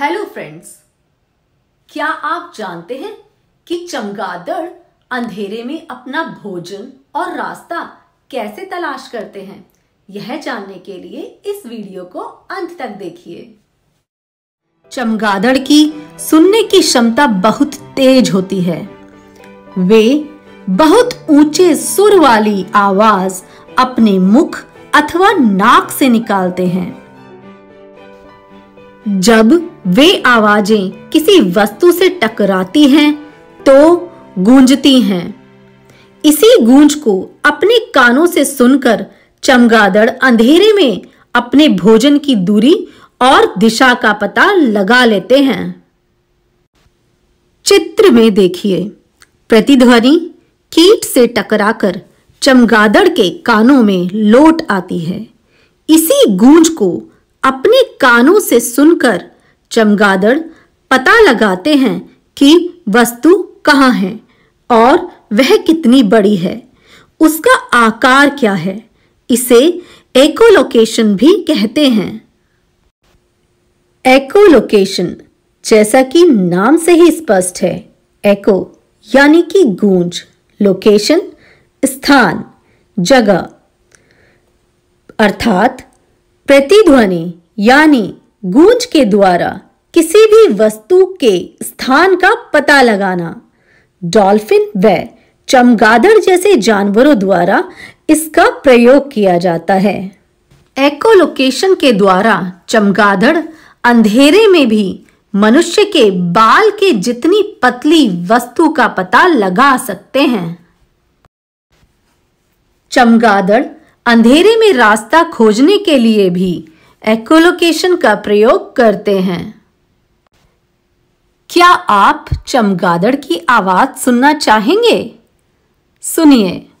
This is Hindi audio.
हेलो फ्रेंड्स क्या आप जानते हैं कि चमगादड़ अंधेरे में अपना भोजन और रास्ता कैसे तलाश करते हैं यह जानने के लिए इस वीडियो को अंत तक देखिए चमगादड़ की सुनने की क्षमता बहुत तेज होती है वे बहुत ऊंचे सुर वाली आवाज अपने मुख अथवा नाक से निकालते हैं जब वे आवाजें किसी वस्तु से टकराती हैं तो गूंजती हैं इसी गूंज को अपने कानों से सुनकर चमगादड़ अंधेरे में अपने भोजन की दूरी और दिशा का पता लगा लेते हैं चित्र में देखिए प्रतिध्वनि कीट से टकराकर चमगादड़ के कानों में लोट आती है इसी गूंज को अपने कानों से सुनकर चमगादड़ पता लगाते हैं कि वस्तु कहाँ है और वह कितनी बड़ी है उसका आकार क्या है इसे एकोलोकेशन भी कहते हैं एकोलोकेशन जैसा कि नाम से ही स्पष्ट है एको यानी कि गूंज लोकेशन स्थान जगह अर्थात प्रतिध्वनि यानी गूंज के द्वारा किसी भी वस्तु के स्थान का पता लगाना डॉल्फिन व चमगादड़ जैसे जानवरों द्वारा इसका प्रयोग किया जाता है एकोलोकेशन के द्वारा चमगादड़ अंधेरे में भी मनुष्य के बाल के जितनी पतली वस्तु का पता लगा सकते हैं चमगादड़ अंधेरे में रास्ता खोजने के लिए भी एक्लोकेशन का प्रयोग करते हैं क्या आप चमगादड़ की आवाज सुनना चाहेंगे सुनिए